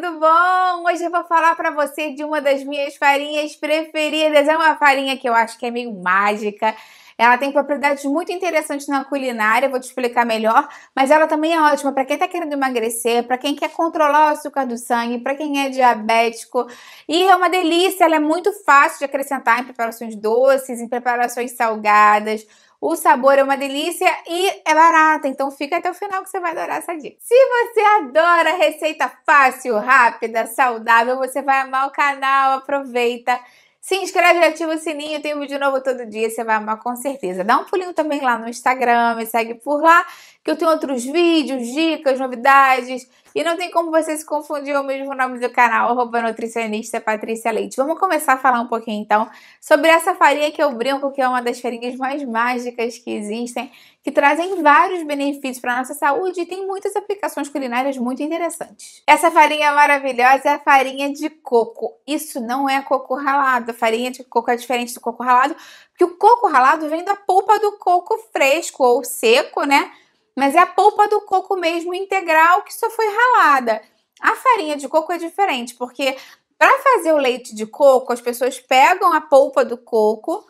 tudo bom? Hoje eu vou falar para você de uma das minhas farinhas preferidas. É uma farinha que eu acho que é meio mágica. Ela tem propriedades muito interessantes na culinária, vou te explicar melhor, mas ela também é ótima para quem está querendo emagrecer, para quem quer controlar o açúcar do sangue, para quem é diabético. E é uma delícia, ela é muito fácil de acrescentar em preparações doces, em preparações salgadas. O sabor é uma delícia e é barata, então fica até o final que você vai adorar essa dica. Se você adora receita fácil, rápida, saudável, você vai amar o canal, aproveita. Se inscreve e ativa o sininho, tem um vídeo novo todo dia, você vai amar com certeza. Dá um pulinho também lá no Instagram, me segue por lá, que eu tenho outros vídeos, dicas, novidades. E não tem como você se confundir o mesmo nome do canal, arroba nutricionista Patrícia Leite. Vamos começar a falar um pouquinho então sobre essa farinha que eu brinco, que é uma das farinhas mais mágicas que existem, que trazem vários benefícios para a nossa saúde e tem muitas aplicações culinárias muito interessantes. Essa farinha maravilhosa é a farinha de coco. Isso não é coco ralado. A farinha de coco é diferente do coco ralado, porque o coco ralado vem da polpa do coco fresco ou seco, né? mas é a polpa do coco mesmo integral que só foi ralada. A farinha de coco é diferente, porque para fazer o leite de coco, as pessoas pegam a polpa do coco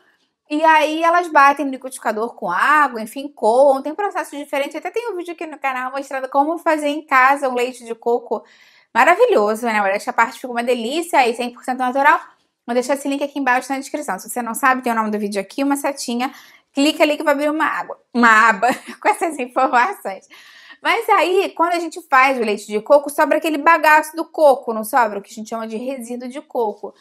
e aí elas batem no liquidificador com água, enfim, coam, tem processo diferente. Até tem um vídeo aqui no canal mostrando como fazer em casa um leite de coco maravilhoso, né? Olha, essa parte ficou uma delícia e 100% natural. Vou deixar esse link aqui embaixo na descrição. Se você não sabe, tem o nome do vídeo aqui, uma setinha clica ali que vai abrir uma água, uma aba com essas informações. Mas aí, quando a gente faz o leite de coco, sobra aquele bagaço do coco, não sobra? O que a gente chama de resíduo de coco.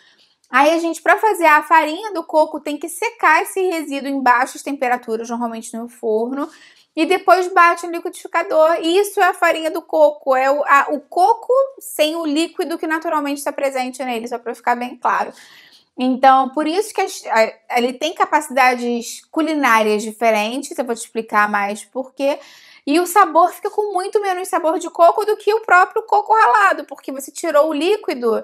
Aí a gente, para fazer a farinha do coco, tem que secar esse resíduo em baixas temperaturas, normalmente no forno, e depois bate no liquidificador. Isso é a farinha do coco, é o, a, o coco sem o líquido que naturalmente está presente nele, só para ficar bem claro. Então, por isso que a, ele tem capacidades culinárias diferentes, eu vou te explicar mais porquê. E o sabor fica com muito menos sabor de coco do que o próprio coco ralado, porque você tirou o líquido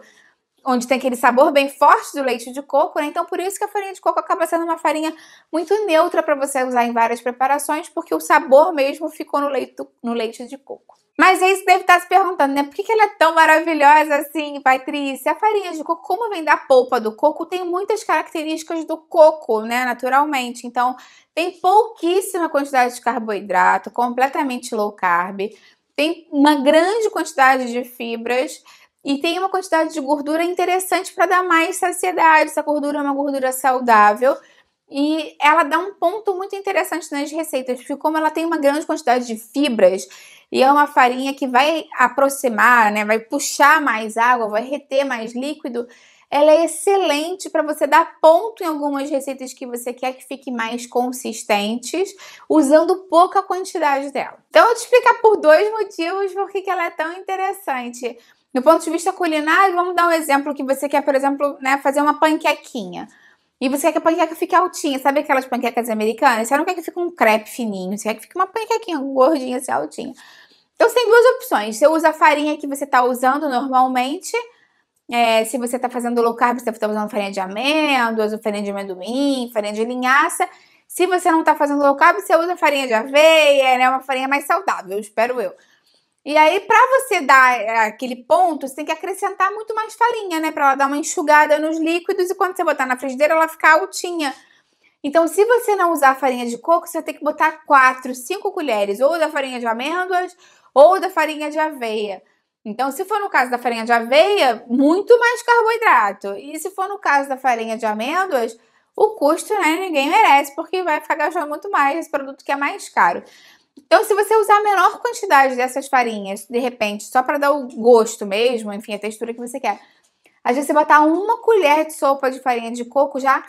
onde tem aquele sabor bem forte do leite de coco, né? Então, por isso que a farinha de coco acaba sendo uma farinha muito neutra para você usar em várias preparações, porque o sabor mesmo ficou no leite, no leite de coco. Mas aí você deve estar tá se perguntando, né? Por que, que ela é tão maravilhosa assim, Patrícia? A farinha de coco, como vem da polpa do coco, tem muitas características do coco, né? Naturalmente. Então, tem pouquíssima quantidade de carboidrato, completamente low carb, tem uma grande quantidade de fibras, e tem uma quantidade de gordura interessante para dar mais saciedade. Essa gordura é uma gordura saudável e ela dá um ponto muito interessante nas receitas, porque como ela tem uma grande quantidade de fibras e é uma farinha que vai aproximar, né, vai puxar mais água, vai reter mais líquido, ela é excelente para você dar ponto em algumas receitas que você quer que fique mais consistentes, usando pouca quantidade dela. Então, eu vou te explicar por dois motivos por que ela é tão interessante. Do ponto de vista culinário, vamos dar um exemplo que você quer, por exemplo, né, fazer uma panquequinha. E você quer que a panqueca fique altinha, sabe aquelas panquecas americanas? Você não quer que fique um crepe fininho, você quer que fique uma panquequinha gordinha, assim, altinha. Então você tem duas opções. Você usa a farinha que você está usando normalmente. É, se você está fazendo low carb, você está usando farinha de amêndoas, farinha de amendoim, farinha de linhaça. Se você não está fazendo low carb, você usa farinha de aveia, né? Uma farinha mais saudável, espero eu. E aí, para você dar é, aquele ponto, você tem que acrescentar muito mais farinha, né? Para ela dar uma enxugada nos líquidos e quando você botar na frigideira, ela ficar altinha. Então, se você não usar farinha de coco, você tem que botar 4, 5 colheres, ou da farinha de amêndoas, ou da farinha de aveia. Então, se for no caso da farinha de aveia, muito mais carboidrato. E se for no caso da farinha de amêndoas, o custo, né, ninguém merece, porque vai ficar gastando muito mais esse produto que é mais caro. Então, se você usar a menor quantidade dessas farinhas, de repente, só para dar o gosto mesmo, enfim, a textura que você quer, às vezes você botar uma colher de sopa de farinha de coco já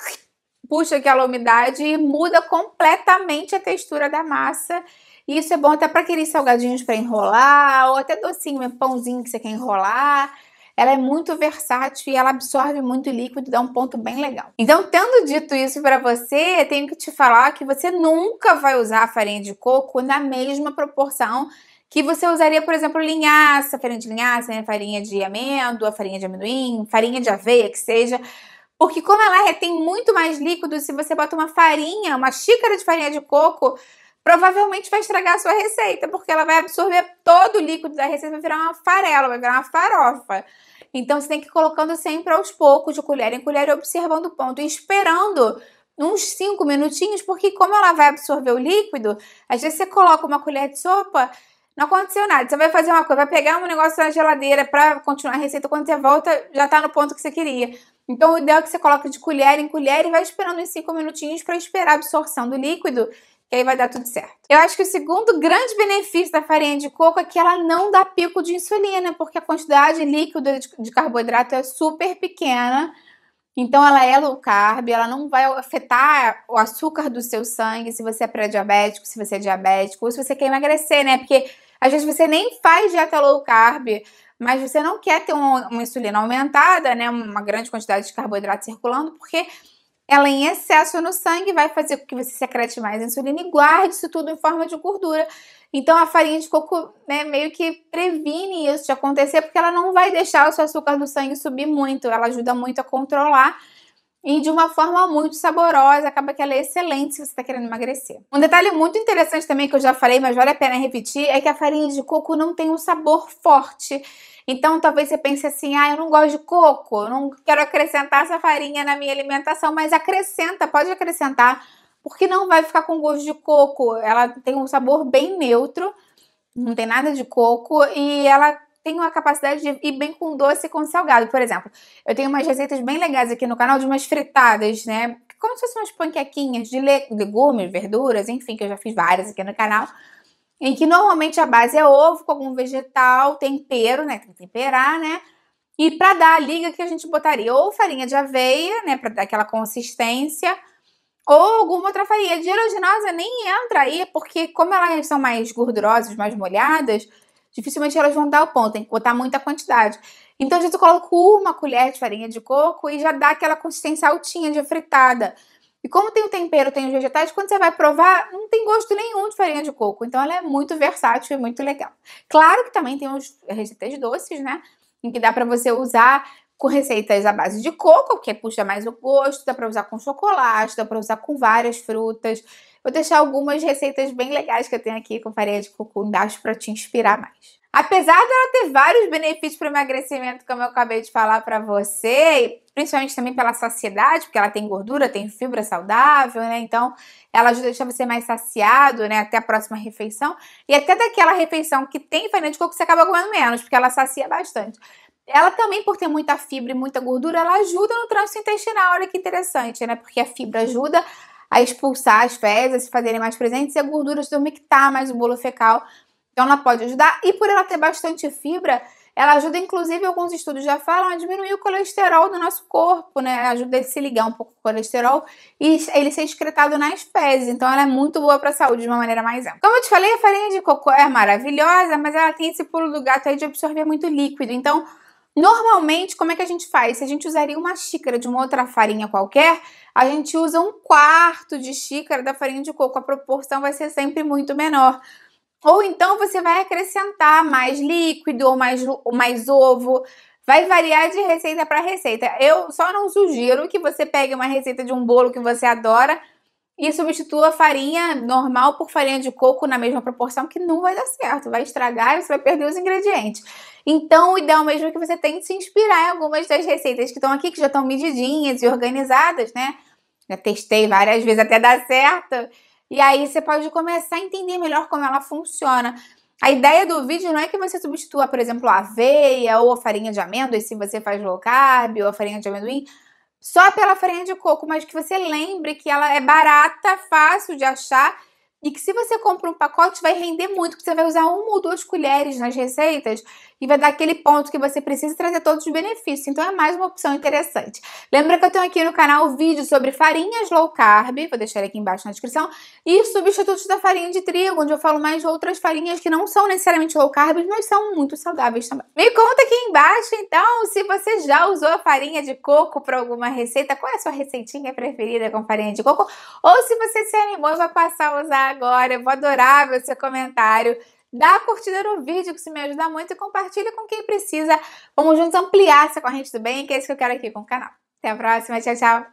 puxa aquela umidade e muda completamente a textura da massa. E isso é bom até para aqueles salgadinhos para enrolar, ou até docinho, pãozinho que você quer enrolar ela é muito versátil e ela absorve muito líquido, dá um ponto bem legal. Então, tendo dito isso para você, tenho que te falar que você nunca vai usar a farinha de coco na mesma proporção que você usaria, por exemplo, linhaça, farinha de linhaça, né? farinha de amêndoa, farinha de amendoim, farinha de aveia, que seja. Porque como ela retém muito mais líquido, se você bota uma farinha, uma xícara de farinha de coco, provavelmente vai estragar a sua receita, porque ela vai absorver todo o líquido da receita, vai virar uma farela, vai virar uma farofa. Então você tem que ir colocando sempre aos poucos, de colher em colher, observando o ponto, e esperando uns 5 minutinhos, porque como ela vai absorver o líquido, às vezes você coloca uma colher de sopa, não aconteceu nada. Você vai fazer uma coisa, vai pegar um negócio na geladeira para continuar a receita, quando você volta, já tá no ponto que você queria. Então o ideal é que você coloque de colher em colher e vai esperando uns 5 minutinhos para esperar a absorção do líquido que aí vai dar tudo certo. Eu acho que o segundo grande benefício da farinha de coco é que ela não dá pico de insulina, porque a quantidade líquida de carboidrato é super pequena. Então ela é low carb, ela não vai afetar o açúcar do seu sangue se você é pré-diabético, se você é diabético, ou se você quer emagrecer, né? Porque às vezes você nem faz dieta low carb, mas você não quer ter uma, uma insulina aumentada, né? Uma grande quantidade de carboidrato circulando, porque ela em excesso no sangue vai fazer com que você secrete mais insulina e guarde isso tudo em forma de gordura. Então a farinha de coco né, meio que previne isso de acontecer porque ela não vai deixar o seu açúcar do sangue subir muito, ela ajuda muito a controlar e de uma forma muito saborosa, acaba que ela é excelente se você está querendo emagrecer. Um detalhe muito interessante também que eu já falei, mas vale a pena repetir, é que a farinha de coco não tem um sabor forte. Então talvez você pense assim, ah, eu não gosto de coco, não quero acrescentar essa farinha na minha alimentação, mas acrescenta, pode acrescentar, porque não vai ficar com gosto de coco. Ela tem um sabor bem neutro, não tem nada de coco e ela tenho a capacidade de ir bem com doce e com salgado. Por exemplo, eu tenho umas receitas bem legais aqui no canal de umas fritadas, né? Como se fossem umas panquequinhas de legumes, verduras, enfim, que eu já fiz várias aqui no canal. Em que normalmente a base é ovo com algum vegetal, tempero, né? Tem que temperar, né? E para dar a liga que a gente botaria ou farinha de aveia, né, para dar aquela consistência, ou alguma outra farinha. De aeruginosa nem entra aí, porque como elas são mais gordurosas, mais molhadas, dificilmente elas vão dar o ponto, tem que botar muita quantidade. Então, às vezes eu coloco uma colher de farinha de coco e já dá aquela consistência altinha de fritada. E como tem o tempero, tem os vegetais, quando você vai provar, não tem gosto nenhum de farinha de coco. Então ela é muito versátil e muito legal. Claro que também tem os receitas doces, né? Em que dá para você usar com receitas à base de coco, porque puxa mais o gosto, dá para usar com chocolate, dá para usar com várias frutas. Vou deixar algumas receitas bem legais que eu tenho aqui com farinha de coco baixo para te inspirar mais. Apesar dela ter vários benefícios para o emagrecimento, como eu acabei de falar para você, principalmente também pela saciedade, porque ela tem gordura, tem fibra saudável, né? Então, ela ajuda a deixar você mais saciado, né, até a próxima refeição. E até daquela refeição que tem farinha de coco, você acaba comendo menos, porque ela sacia bastante. Ela também, por ter muita fibra e muita gordura, ela ajuda no trânsito intestinal. Olha que interessante, né? Porque a fibra ajuda a expulsar as fezes, se fazerem mais presentes, e a gordura se desumectar mais o bolo fecal. Então ela pode ajudar. E por ela ter bastante fibra, ela ajuda, inclusive, alguns estudos já falam, a diminuir o colesterol do nosso corpo, né? Ajuda a se ligar um pouco com o colesterol e ele ser excretado nas fezes. Então ela é muito boa para a saúde de uma maneira mais ampla. Como eu te falei, a farinha de cocô é maravilhosa, mas ela tem esse pulo do gato aí de absorver muito líquido. Então Normalmente, como é que a gente faz? Se a gente usaria uma xícara de uma outra farinha qualquer, a gente usa um quarto de xícara da farinha de coco. A proporção vai ser sempre muito menor. Ou então você vai acrescentar mais líquido ou mais, ou mais ovo. Vai variar de receita para receita. Eu só não sugiro que você pegue uma receita de um bolo que você adora e substitua a farinha normal por farinha de coco na mesma proporção, que não vai dar certo, vai estragar e você vai perder os ingredientes. Então, o ideal mesmo é que você tente se inspirar em algumas das receitas que estão aqui, que já estão medidinhas e organizadas, né? Já testei várias vezes até dar certo. E aí você pode começar a entender melhor como ela funciona. A ideia do vídeo não é que você substitua, por exemplo, a aveia ou a farinha de amêndoas, se você faz low carb ou a farinha de amendoim, só pela farinha de coco, mas que você lembre que ela é barata, fácil de achar e que se você compra um pacote vai render muito, porque você vai usar uma ou duas colheres nas receitas e vai dar aquele ponto que você precisa trazer todos os benefícios. Então é mais uma opção interessante. Lembra que eu tenho aqui no canal vídeo sobre farinhas low carb, vou deixar aqui embaixo na descrição, e substitutos da farinha de trigo, onde eu falo mais de outras farinhas que não são necessariamente low carb, mas são muito saudáveis também. Me conta aqui embaixo então se você já usou a farinha de coco para alguma receita, qual é a sua receitinha preferida com farinha de coco, ou se você se animou vai passar a usar agora. Eu vou adorar ver o seu comentário. Dá a curtida no vídeo, que isso me ajuda muito, e compartilha com quem precisa. Vamos juntos ampliar essa corrente do bem, que é isso que eu quero aqui com o canal. Até a próxima, tchau, tchau!